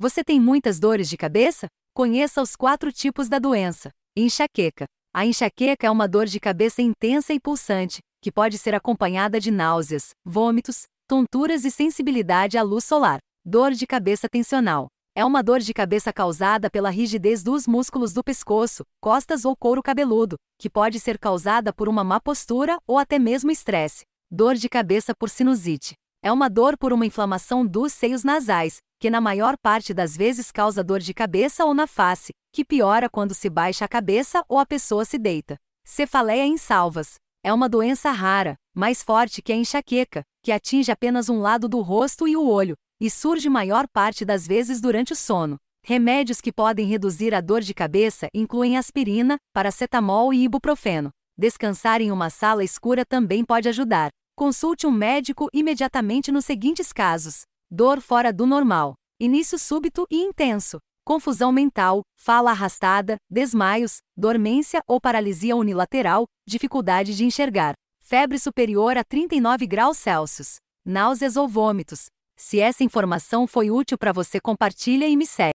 Você tem muitas dores de cabeça? Conheça os quatro tipos da doença. Enxaqueca. A enxaqueca é uma dor de cabeça intensa e pulsante, que pode ser acompanhada de náuseas, vômitos, tonturas e sensibilidade à luz solar. Dor de cabeça tensional. É uma dor de cabeça causada pela rigidez dos músculos do pescoço, costas ou couro cabeludo, que pode ser causada por uma má postura ou até mesmo estresse. Dor de cabeça por sinusite. É uma dor por uma inflamação dos seios nasais, que na maior parte das vezes causa dor de cabeça ou na face, que piora quando se baixa a cabeça ou a pessoa se deita. Cefaleia em salvas. É uma doença rara, mais forte que a enxaqueca, que atinge apenas um lado do rosto e o olho, e surge maior parte das vezes durante o sono. Remédios que podem reduzir a dor de cabeça incluem aspirina, paracetamol e ibuprofeno. Descansar em uma sala escura também pode ajudar. Consulte um médico imediatamente nos seguintes casos: dor fora do normal, início súbito e intenso, confusão mental, fala arrastada, desmaios, dormência ou paralisia unilateral, dificuldade de enxergar, febre superior a 39 graus Celsius, náuseas ou vômitos. Se essa informação foi útil para você, compartilha e me segue.